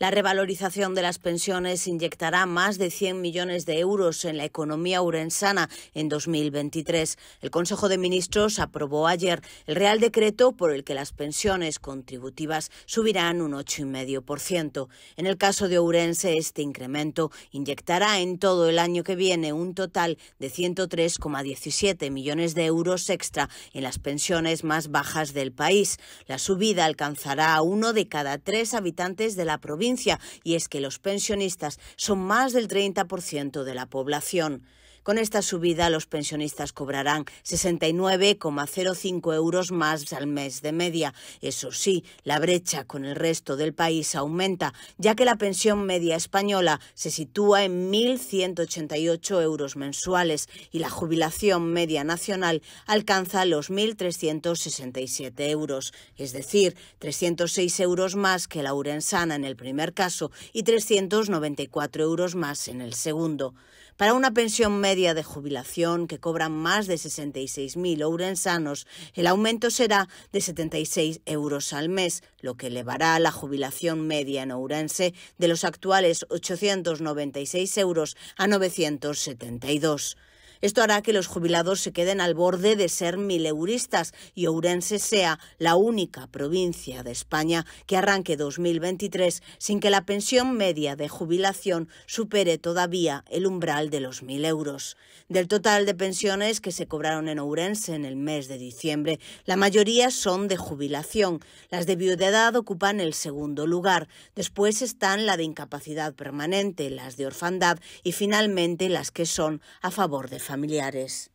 La revalorización de las pensiones inyectará más de 100 millones de euros en la economía urensana en 2023. El Consejo de Ministros aprobó ayer el Real Decreto por el que las pensiones contributivas subirán un 8,5%. En el caso de Ourense, este incremento inyectará en todo el año que viene un total de 103,17 millones de euros extra en las pensiones más bajas del país. La subida alcanzará a uno de cada tres habitantes de la provincia y es que los pensionistas son más del 30% de la población. Con esta subida, los pensionistas cobrarán 69,05 euros más al mes de media. Eso sí, la brecha con el resto del país aumenta, ya que la pensión media española se sitúa en 1.188 euros mensuales y la jubilación media nacional alcanza los 1.367 euros, es decir, 306 euros más que la urensana en el primer caso y 394 euros más en el segundo. Para una pensión media de jubilación que cobran más de 66.000 ourensanos, el aumento será de 76 euros al mes, lo que elevará la jubilación media en Ourense de los actuales 896 euros a 972. Esto hará que los jubilados se queden al borde de ser mileuristas y Ourense sea la única provincia de España que arranque 2023 sin que la pensión media de jubilación supere todavía el umbral de los mil euros. Del total de pensiones que se cobraron en Ourense en el mes de diciembre, la mayoría son de jubilación. Las de viudedad ocupan el segundo lugar. Después están la de incapacidad permanente, las de orfandad y finalmente las que son a favor de familiares.